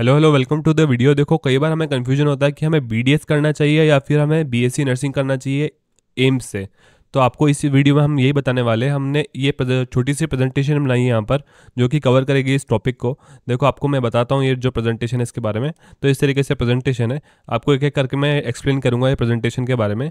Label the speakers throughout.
Speaker 1: hello hello welcome to the video देखो कई बार हमें कन्फ्यूजन होता है कि हमें बी करना चाहिए या फिर हमें बी नर्सिंग करना चाहिए एम्स से तो आपको इसी वीडियो में हम यही बताने वाले हैं हमने ये छोटी सी प्रेजेंटेशन बनाई है यहाँ पर जो कि कवर करेगी इस टॉपिक को देखो आपको मैं बताता हूँ ये जो प्रेजेंटेशन है इसके बारे में तो इस तरीके से प्रेजेंटेशन है आपको एक एक करके मैं एक्सप्लेन करूँगा ये प्रेजेंटेशन के बारे में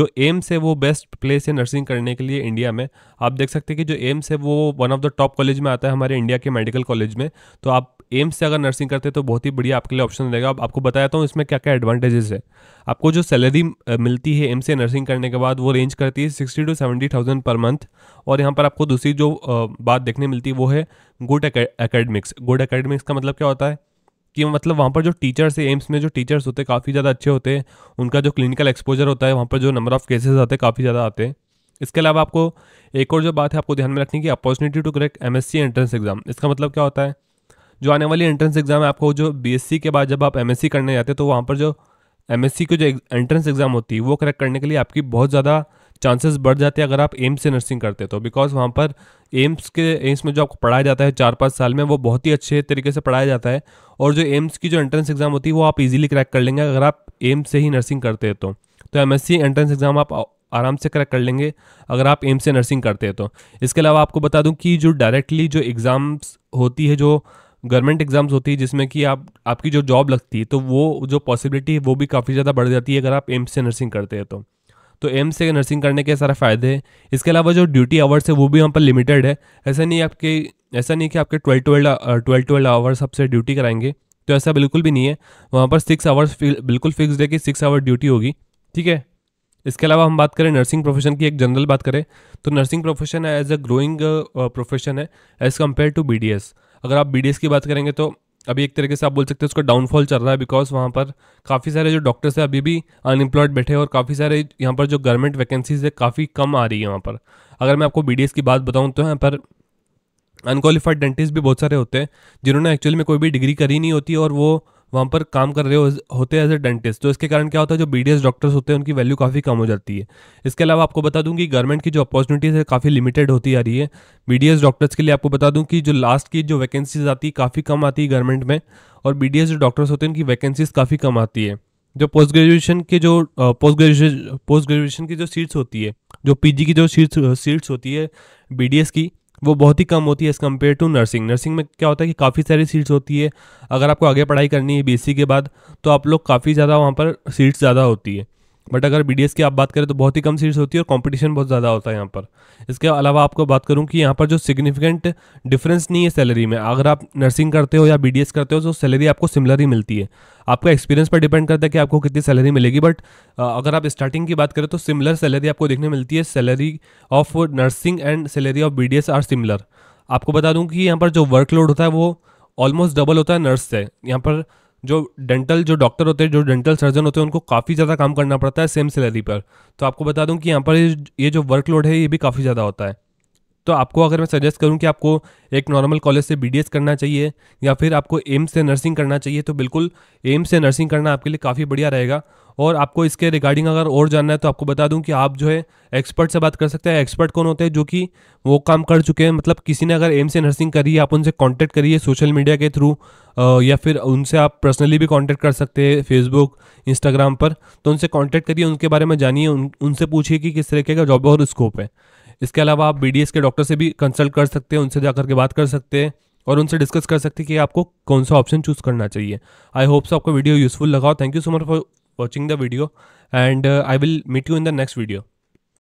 Speaker 1: जो एम्स है वो बेस्ट प्लेस है नर्सिंग करने के लिए इंडिया में आप देख सकते हैं कि जो एम्स है वो one of the top college में आता है हमारे इंडिया के मेडिकल कॉलेज में तो आप एम्स से अगर नर्सिंग करते हैं तो बहुत ही बढ़िया आपके लिए ऑप्शन रहेगा अब आपको बताया था इसमें क्या क्या एडवांटेजेस है आपको जो सैलरी मिलती है एम्स से नर्सिंग करने के बाद वो रेंज करती है sixty to seventy thousand per month और यहाँ पर आपको दूसरी जो बात देखने मिलती है वो है गुड अकेडमिक्स गुड अकेडमिक्स का मतलब क्या होता है कि मतलब वहाँ पर जो टीचर्स है एम्स में जो टीचर्स होते हैं काफ़ी ज़्यादा अच्छे होते हैं उनका जो क्लिनिकल एक्सपोजर होता है वहाँ पर जो नंबर ऑफ़ केसेस आते हैं काफ़ी ज़्यादा आते हैं इसके अलावा आपको एक और जो बात है आपको ध्यान में रखनी कि opportunity to crack MSc entrance exam इसका मतलब क्या होता है जो आने वाली एंट्रेंस एग्ज़ाम है आपको जो बी के बाद जब आप एम करने जाते हैं तो वहाँ पर जो सी की जो एंट्रेंस एग्ज़ाम होती है वो क्रैक करने के लिए आपकी बहुत ज़्यादा चांसेस बढ़ जाते हैं अगर आप एम्स से नर्सिंग करते तो बिकॉज वहाँ पर एम्स के एम्स में जो आपको पढ़ाया जाता है चार पाँच साल में वो बहुत ही अच्छे तरीके से पढ़ाया जाता है और जो एम्स की जो एंट्रेंस एग्ज़ाम होती है वो आप इजीली क्रैक कर लेंगे अगर आप एम्स से ही नर्सिंग करते हैं तो तो सी एंट्रेंस एग्ज़ाम आप आराम से क्रैक कर लेंगे अगर आप एम्स से नर्सिंग करते हैं तो इसके अलावा आपको बता दूं कि जो डायरेक्टली जो एग्ज़ाम्स होती है जो गवर्नमेंट एग्जाम्स होती है जिसमें कि आप आपकी जो जॉब लगती है तो वो जो पॉसिबिलिटी है वो भी काफ़ी ज़्यादा बढ़ जाती है अगर आप एम्स से नर्सिंग करते हैं तो तो एम्स से नर्सिंग करने के सारे फ़ायदे हैं इसके अलावा जो ड्यूटी आवर्स है वो भी यहाँ पर लिमिटेड है ऐसा नहीं आपके ऐसा नहीं कि आपके twelve twelve twelve twelve hours आपसे ड्यूटी कराएंगे तो ऐसा बिल्कुल भी नहीं है वहाँ पर सिक्स आवर्स बिल्कुल फिक्स है कि सिक्स आवर ड्यूटी होगी ठीक है इसके अलावा हम बात करें नर्सिंग प्रोफेशन की एक जनरल बात करें तो nursing profession as a growing profession है as compare to B D S अगर आप बी की बात करेंगे तो अभी एक तरीके से आप बोल सकते हैं उसका डाउनफॉल चल रहा है बिकॉज वहाँ पर काफ़ी सारे जो डॉक्टर्स हैं अभी भी अनएम्प्लॉयड बैठे हैं और काफ़ी सारे यहाँ पर जो गवर्नमेंट वैकेंसीज है काफ़ी कम आ रही है वहाँ पर अगर मैं आपको बी की बात बताऊँ तो यहाँ पर अनक्वालिफाइड डेंटिस्ट भी बहुत सारे होते हैं जिन्होंने एक्चुअली में कोई भी डिग्री करी नहीं होती और वो वहाँ पर काम कर रहे हो होते हैं एज ए डेंटिस्ट तो इसके कारण क्या होता है जो बी डॉक्टर्स होते हैं उनकी वैल्यू काफ़ी कम हो जाती है इसके अलावा आपको बता दूँ कि गवर्नमेंट की जो अपॉर्चुनिटीज़ है काफ़ी लिमिटेड होती आ रही है बी डॉक्टर्स के लिए आपको बता दूँ कि जो लास्ट की जो वैकेंसीज आती है काफ़ी कम आती है गवर्नमेंट में और बी डी जो डॉक्टर्स होते हैं उनकी वैकेंसीज काफ़ी कम आती है जो पोस्ट ग्रेजुएशन के जो पोस्ट ग्रेजुएशन पोस्ट ग्रेजुएशन की जो सीट्स होती है जो पी की जो सीट्स सीट्स होती है बी की वो बहुत ही कम होती है as compare to nursing nursing में क्या होता है कि काफ़ी सारी सीट्स होती है अगर आपको आगे पढ़ाई करनी है बीएससी के बाद तो आप लोग काफ़ी ज़्यादा वहाँ पर सीट्स ज़्यादा होती है बट अगर बी की आप बात करें तो बहुत ही कम सीट्स होती है और कंपटीशन बहुत ज़्यादा होता है यहाँ पर इसके अलावा आपको बात करूँ कि यहाँ पर जो सिग्निफिकेंट डिफरेंस नहीं है सैलरी में अगर आप नर्सिंग करते हो या बी करते हो तो सैलरी आपको सिमिलर ही मिलती है आपका एक्सपीरियंस पर डिपेंड करता है कि आपको कितनी सैलरी मिलेगी बट अगर आप स्टार्टिंग की बात करें तो सिमिलर सैलरी आपको देखने मिलती है salary of nursing and salary of B are similar आपको बता दूँ कि यहाँ पर जो वर्कलोड होता है वो ऑलमोस्ट डबल होता है नर्स से यहाँ पर जो डेंटल जो डॉक्टर होते हैं जो डेंटल सर्जन होते हैं उनको काफ़ी ज़्यादा काम करना पड़ता है सेम सैलरी पर तो आपको बता दूं कि यहाँ पर ये जो वर्कलोड है ये भी काफ़ी ज़्यादा होता है तो आपको अगर मैं सजेस्ट करूँ कि आपको एक नॉर्मल कॉलेज से बी करना चाहिए या फिर आपको एम्स से नर्सिंग करना चाहिए तो बिल्कुल एम्स से नर्सिंग करना आपके लिए काफ़ी बढ़िया रहेगा और आपको इसके रिगार्डिंग अगर और जानना है तो आपको बता दूं कि आप जो है एक्सपर्ट से बात कर सकते हैं एक्सपर्ट कौन होते हैं जो कि वो काम कर चुके हैं मतलब किसी ने अगर एम्स से नर्सिंग करी है आप उनसे कॉन्टैक्ट करिए सोशल मीडिया के थ्रू या फिर उनसे आप पर्सनली भी कॉन्टैक्ट कर सकते हैं फेसबुक इंस्टाग्राम पर तो उनसे कॉन्टैक्ट करिए उनके बारे में जानिए उन, उनसे पूछिए कि किस तरीके का जॉब और स्कोप है इसके अलावा आप बी के डॉक्टर से भी कंसल्ट कर सकते हैं उनसे जाकर के बात कर सकते हैं और उनसे डिस्कस कर सकते हैं कि आपको कौन सा ऑप्शन चूज़ करना चाहिए आई होप सो आपको वीडियो यूजफुल लगाओ thank you so much for watching the video and I will meet you in the next video